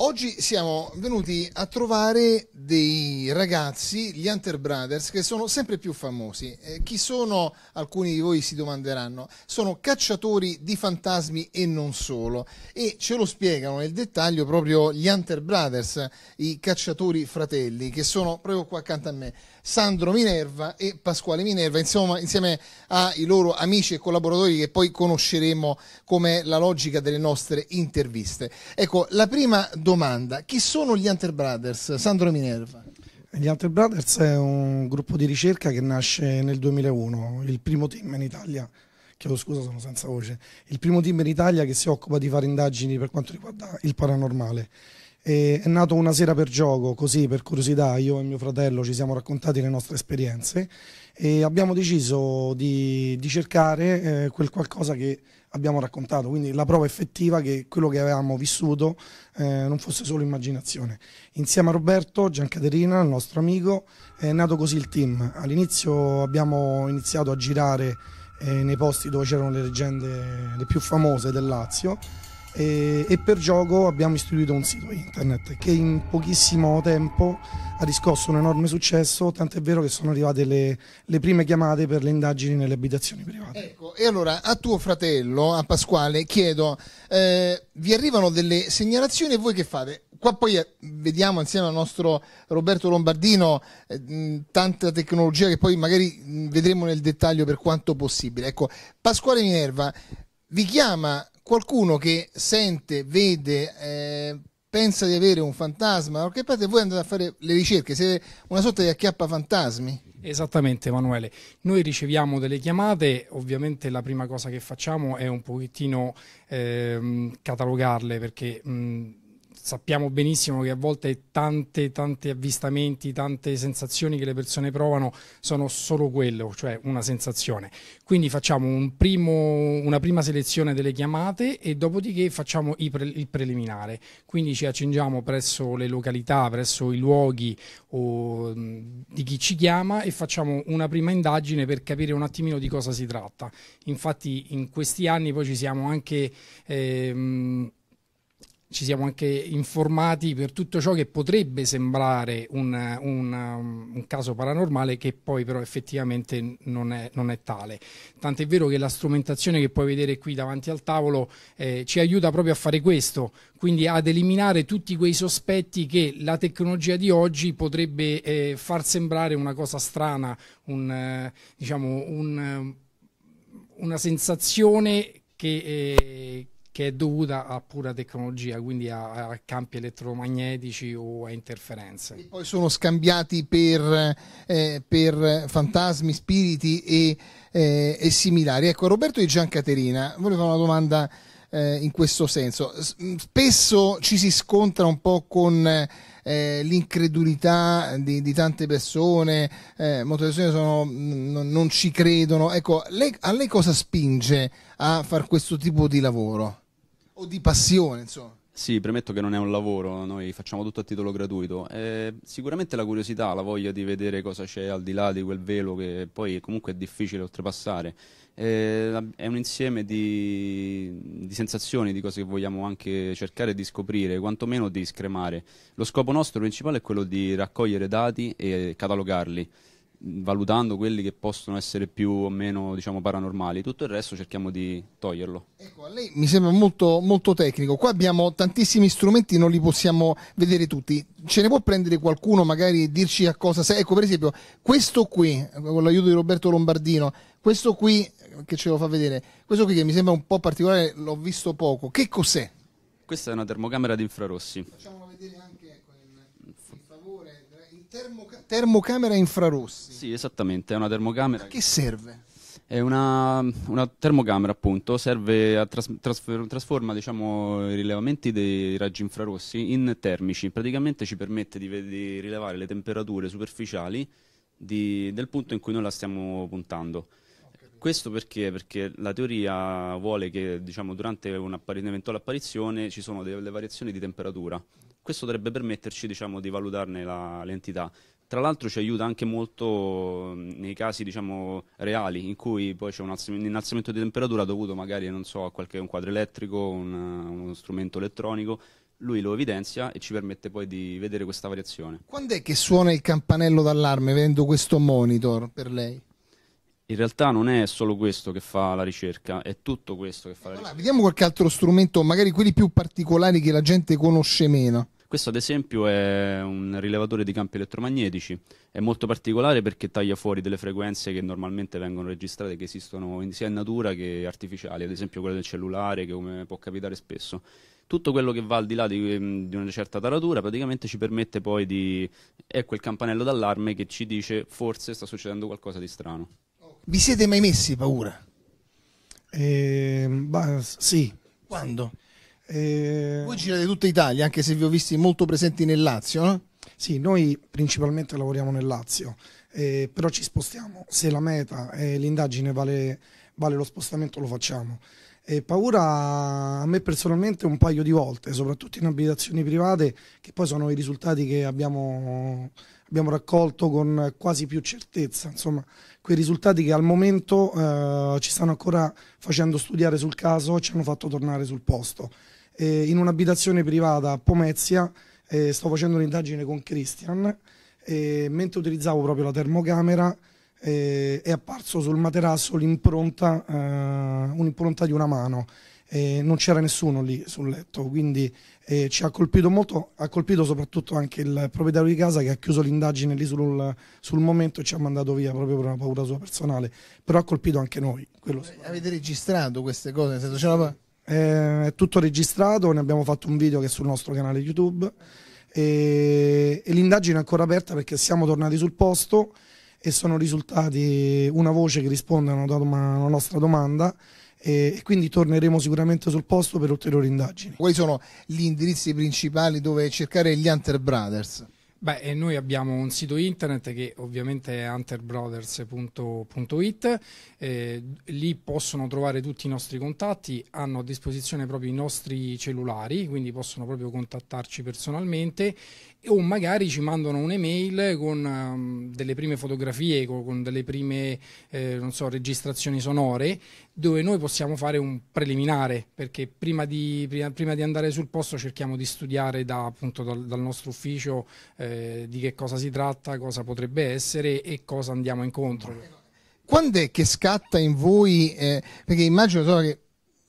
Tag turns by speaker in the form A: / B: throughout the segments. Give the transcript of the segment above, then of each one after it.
A: Oggi siamo venuti a trovare dei ragazzi, gli Hunter Brothers, che sono sempre più famosi. Eh, chi sono? Alcuni di voi si domanderanno. Sono cacciatori di fantasmi e non solo. E ce lo spiegano nel dettaglio proprio gli Hunter Brothers, i cacciatori fratelli, che sono proprio qua accanto a me. Sandro Minerva e Pasquale Minerva, insomma, insieme ai loro amici e collaboratori che poi conosceremo come la logica delle nostre interviste. Ecco, la prima domanda domanda, chi sono gli Hunter Brothers? Sandro Minerva. Gli Hunter Brothers
B: è un gruppo di ricerca che nasce nel 2001, il primo team in Italia, chiedo scusa sono senza voce, il primo team in Italia che si occupa di fare indagini per quanto riguarda il paranormale. E è nato una sera per gioco, così per curiosità, io e mio fratello ci siamo raccontati le nostre esperienze e abbiamo deciso di, di cercare eh, quel qualcosa che abbiamo raccontato, quindi la prova effettiva che quello che avevamo vissuto eh, non fosse solo immaginazione. Insieme a Roberto, Giancaterina, il nostro amico, è nato così il team. All'inizio abbiamo iniziato a girare eh, nei posti dove c'erano le leggende le più famose del Lazio e, e, per gioco abbiamo istituito un sito internet che in pochissimo tempo ha riscosso un enorme successo, tant'è vero che sono arrivate le, le, prime chiamate per le indagini nelle abitazioni private.
A: Ecco, e allora a tuo fratello, a Pasquale, chiedo, eh, vi arrivano delle segnalazioni e voi che fate? Qua poi eh, vediamo insieme al nostro Roberto Lombardino eh, tanta tecnologia che poi magari vedremo nel dettaglio per quanto possibile. Ecco, Pasquale Minerva vi chiama qualcuno che sente, vede, eh, pensa di avere un fantasma, perché parte voi andate a fare le ricerche, siete una sorta di acchiappa fantasmi.
C: Esattamente Emanuele, noi riceviamo delle chiamate, ovviamente la prima cosa che facciamo è un pochettino ehm, catalogarle perché... Mh, mm, sappiamo benissimo che a volte tante, tanti avvistamenti, tante sensazioni che le persone provano sono solo quello, cioè una sensazione. Quindi facciamo un primo, una prima selezione delle chiamate e dopodiché facciamo pre, il preliminare. Quindi ci accingiamo presso le località, presso i luoghi o, mm, di chi ci chiama e facciamo una prima indagine per capire un attimino di cosa si tratta. Infatti in questi anni poi ci siamo anche... Ehm, ci siamo anche informati per tutto ciò che potrebbe sembrare un, un, un caso paranormale che poi però effettivamente non è, non è, tale. Tant'è vero che la strumentazione che puoi vedere qui davanti al tavolo eh, ci aiuta proprio a fare questo, quindi ad eliminare tutti quei sospetti che la tecnologia di oggi potrebbe eh, far sembrare una cosa strana, un, eh, diciamo una sensazione che eh, che è dovuta a pura tecnologia, quindi a, a campi elettromagnetici o a interferenze. E
A: poi sono scambiati per, eh, per fantasmi, spiriti e, eh, e, similari. Ecco, Roberto e Giancaterina, volevo fare una domanda eh, in questo senso. Mm, spesso ci si scontra un po' con eh, l'incredulità di, di, tante persone, eh, molte persone sono, mm, non ci credono. Ecco, lei, a lei cosa spinge a fare questo tipo di lavoro? o di passione,
D: insomma. Sì, premetto che non è un lavoro, noi facciamo tutto a titolo gratuito. Eh, sicuramente la curiosità, la voglia di vedere cosa c'è al di là di quel velo che poi comunque è difficile oltrepassare. Eh, è un insieme di, di, sensazioni, di cose che vogliamo anche cercare di scoprire, quantomeno di scremare. Lo scopo nostro principale è quello di raccogliere dati e catalogarli valutando quelli che possono essere più o meno diciamo, paranormali, tutto il resto cerchiamo di toglierlo. Ecco,
A: a lei mi sembra molto, molto tecnico, qua abbiamo tantissimi strumenti, non li possiamo vedere tutti, ce ne può prendere qualcuno magari e dirci a cosa serve? Ecco per esempio questo qui, con l'aiuto di Roberto Lombardino, questo qui che ce lo fa vedere, questo qui che mi sembra un po' particolare, l'ho visto poco, che cos'è?
D: Questa è una termocamera di infrarossi. Facciamolo vedere anche ecco, in, in favore Termoca- termocamera infrarossi. Sì, esattamente, è una termocamera. A che serve? È una, una termocamera, appunto, serve a tras- trasfer- trasforma diciamo, i rilevamenti dei raggi infrarossi in termici. Praticamente ci permette di, di rilevare le temperature superficiali di, del punto in cui noi la stiamo puntando. Questo perché? Perché la teoria vuole che diciamo, durante un'eventuale apparizione ci sono delle variazioni di temperatura questo dovrebbe permetterci diciamo, di valutarne l'entità. Tra l'altro ci aiuta anche molto mm, nei casi diciamo, reali in cui poi c'è un, innalzamento di temperatura dovuto magari so, a qualche, un quadro elettrico, un, uno strumento elettronico, lui lo evidenzia e ci permette poi di vedere questa variazione.
A: Quando è che suona il campanello d'allarme vedendo questo monitor per lei?
D: In realtà non è solo questo che fa la ricerca, è tutto questo che fa la ricerca.
A: vediamo qualche altro strumento, magari quelli più particolari che la gente conosce meno.
D: Questo ad esempio è un rilevatore di campi elettromagnetici, è molto particolare perché taglia fuori delle frequenze che normalmente vengono registrate, che esistono sia in natura che artificiali, ad esempio quelle del cellulare, che come può capitare spesso tutto quello che va al di là di, ehm, di, una certa taratura praticamente ci permette poi di... è quel campanello d'allarme che ci dice forse sta succedendo qualcosa di strano.
A: Vi siete mai messi paura?
B: Eh, bah, sì. Quando? Eh... Voi girate tutta Italia, anche se vi ho visti molto presenti nel Lazio, no? Sì, noi principalmente lavoriamo nel Lazio, eh, però ci spostiamo. Se la meta e l'indagine vale, vale lo spostamento, lo facciamo. E paura a me personalmente un paio di volte, soprattutto in abitazioni private, che poi sono i risultati che abbiamo, abbiamo raccolto con quasi più certezza, insomma, quei risultati che al momento eh, ci stanno ancora facendo studiare sul caso, e ci hanno fatto tornare sul posto eh, in un'abitazione privata a Pomezia, eh, sto facendo un'indagine con Christian, eh, mentre utilizzavo proprio la termocamera eh, è apparso sul materasso l'impronta, eh, un'impronta di una mano. non c'era nessuno lì sul letto, quindi ci ha colpito molto, ha colpito soprattutto anche il proprietario di casa che ha chiuso l'indagine lì sul, sul momento e ci ha mandato via proprio per una paura sua personale, però ha colpito anche noi.
A: Avete registrato queste cose? Nel senso, c'è
B: una... Eh, è tutto registrato, ne abbiamo fatto un video che è sul nostro canale YouTube e, e l'indagine è ancora aperta perché siamo tornati sul posto e sono risultati una voce che risponde a una nostra domanda e quindi torneremo sicuramente sul posto per ulteriori indagini. Quali sono gli indirizzi
A: principali dove cercare gli Hunter Brothers?
C: Beh, noi abbiamo un sito internet che ovviamente è hunterbrothers.it, eh, lì possono trovare tutti i nostri contatti, hanno a disposizione proprio i nostri cellulari, quindi possono proprio contattarci personalmente o magari ci mandano un'email con um, delle prime fotografie, con, con delle prime eh, so, registrazioni sonore, dove noi possiamo fare un preliminare, perché prima di, prima, prima di andare sul posto cerchiamo di studiare da, appunto, dal, dal, nostro ufficio eh, di che cosa si tratta, cosa potrebbe essere e cosa andiamo incontro.
A: Quando è che scatta in voi, eh, perché immagino so, che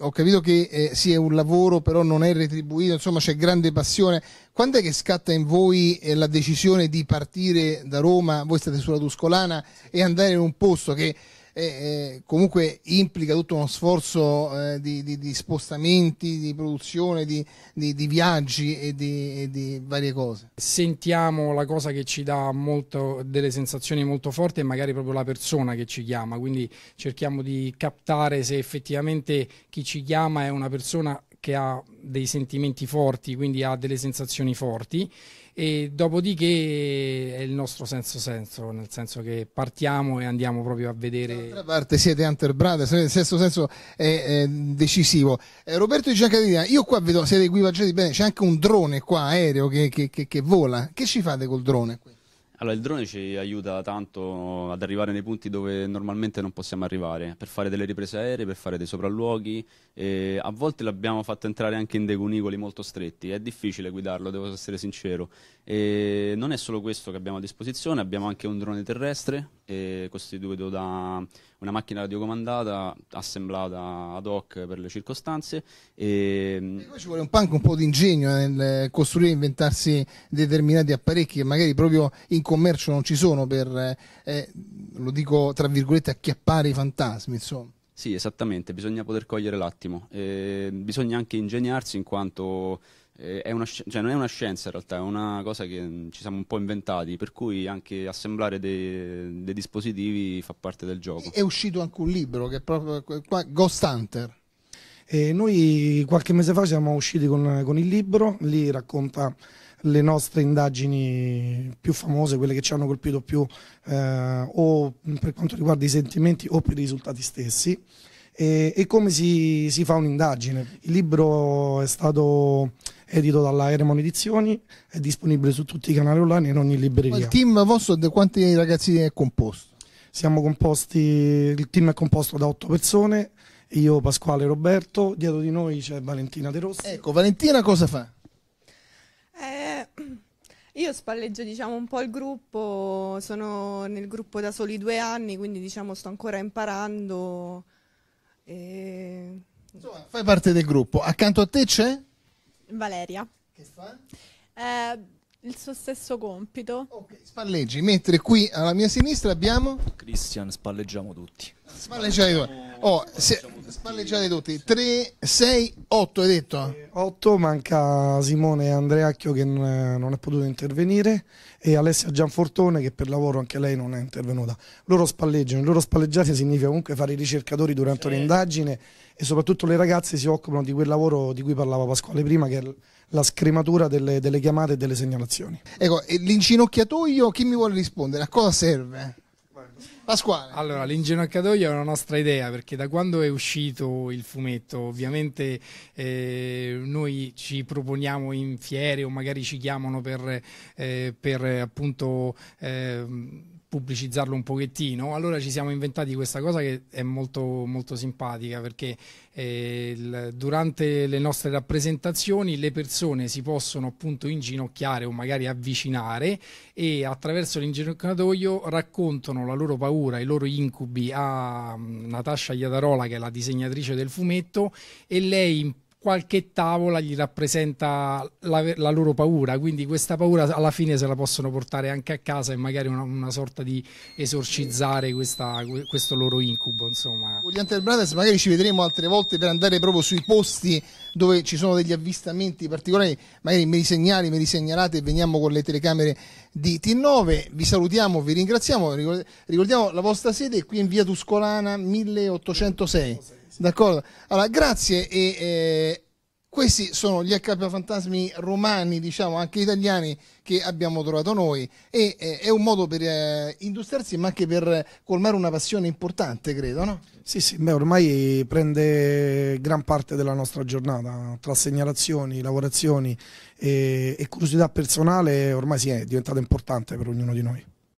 A: ho capito che eh, sì, è un lavoro, però non è retribuito, insomma c'è grande passione. Quando è che scatta in voi eh, la decisione di partire da Roma, voi state sulla Tuscolana, e andare in un posto che eh, comunque implica tutto uno sforzo eh, di, di, di, spostamenti, di produzione, di, di viaggi e di, varie cose. Sentiamo la cosa che ci dà molto, delle sensazioni
C: molto forti e magari proprio la persona che ci chiama, quindi cerchiamo di captare se effettivamente chi ci chiama è una persona che ha dei sentimenti forti, quindi ha delle sensazioni forti e dopodiché è il nostro senso senso, nel senso che
A: partiamo e andiamo proprio a vedere. D'altra parte siete Hunter Brothers, nel eh, senso senso è, è decisivo. Eh, Roberto Di Giancadina, io qua vedo, siete equipaggiati bene, c'è anche un drone qua aereo che, che, che, che vola. Che ci fate col drone qui?
D: Allora, il drone ci aiuta tanto ad arrivare nei punti dove normalmente non possiamo arrivare, per fare delle riprese aeree, per fare dei sopralluoghi. E a volte l'abbiamo fatto entrare anche in dei cunicoli molto stretti, è difficile guidarlo, devo essere sincero. E non è solo questo che abbiamo a disposizione, abbiamo anche un drone terrestre e costituito da una macchina radiocomandata assemblata ad hoc per le circostanze. E... e poi ci vuole
A: un panco un po' di ingegno nel costruire e inventarsi determinati apparecchi che magari proprio in commercio non ci sono per, eh, eh lo dico tra virgolette, acchiappare i fantasmi, insomma.
D: Sì, esattamente, bisogna poter cogliere l'attimo, eh, bisogna anche ingegnarsi in quanto eh, è una, cioè non è una scienza in realtà, è una cosa che mm, ci siamo un po' inventati, per cui anche assemblare dei, dei dispositivi fa parte del gioco. È
A: uscito anche un libro che è proprio Ghost
B: Hunter. E eh, noi qualche mese fa siamo usciti con, con il libro, lì racconta le nostre indagini più famose, quelle che ci hanno colpito più eh, o per quanto riguarda i sentimenti o per i risultati stessi e, e come si, si fa un'indagine. Il libro è stato edito dalla Eremon Edizioni, è disponibile su tutti i canali online e in ogni libreria. Ma il team vostro di quanti ragazzi è composto? Siamo composti, il team è composto da otto persone, io, Pasquale e Roberto, dietro di noi c'è Valentina De Rossi. Ecco, Valentina cosa fa?
C: Eh, io spalleggio diciamo, un po' il gruppo, sono nel gruppo da soli due anni, quindi diciamo, sto ancora imparando. E... Insomma,
A: fai parte del gruppo. Accanto a te c'è?
C: Valeria. Che fa? Eh, il suo stesso compito. Ok,
A: spalleggi, mentre qui alla mia sinistra abbiamo...
D: Cristian, spalleggiamo tutti.
A: Spalleggiate oh, tutti. Oh, spalleggiate tutti. 3, 6, 8 hai detto? 8, eh, manca Simone
B: Andreacchio che non è potuto intervenire e Alessia Gianfortone che per lavoro anche lei non è intervenuta. Loro spalleggiano, loro spalleggiare significa comunque fare i ricercatori durante un'indagine e soprattutto le ragazze si occupano di quel lavoro di cui parlava Pasquale prima, che è la scrematura
A: delle, delle chiamate e delle segnalazioni. Ecco, l'incinocchiatoio, chi mi vuole rispondere? A cosa serve?
C: Pasquale. Allora, l'inginocchiatoio è una nostra idea perché da quando è uscito il fumetto, ovviamente eh, noi ci proponiamo in fiere o magari ci chiamano per, eh, per appunto eh, pubblicizzarlo un pochettino, allora ci siamo inventati questa cosa che è molto, molto simpatica perché eh, il, durante le nostre rappresentazioni le persone si possono appunto inginocchiare o magari avvicinare e attraverso l'inginocchiatoio raccontano la loro paura, i loro incubi a mm, Natascia Iadarola che è la disegnatrice del fumetto e lei qualche tavola gli rappresenta la, la, loro paura, quindi questa paura alla fine se la possono portare anche a casa e magari una, una sorta di esorcizzare questa, questo loro incubo. Insomma. Con
A: gli Hunter Brothers magari ci vedremo altre volte per andare proprio sui posti dove ci sono degli avvistamenti particolari, magari me li segnali, me li segnalate e veniamo con le telecamere di T9. Vi salutiamo, vi ringraziamo, ricordiamo la vostra sede qui in via Tuscolana 1806. D'accordo. Allora, grazie e eh, questi sono gli HP fantasmi romani, diciamo anche italiani, che abbiamo trovato noi e eh, è un modo per eh, industriarsi ma anche per colmare una passione importante, credo, no? Sì, sì,
B: beh, ormai prende gran parte della nostra giornata, tra segnalazioni, lavorazioni e, eh, e curiosità personale ormai si sì, è diventata importante per ognuno di noi.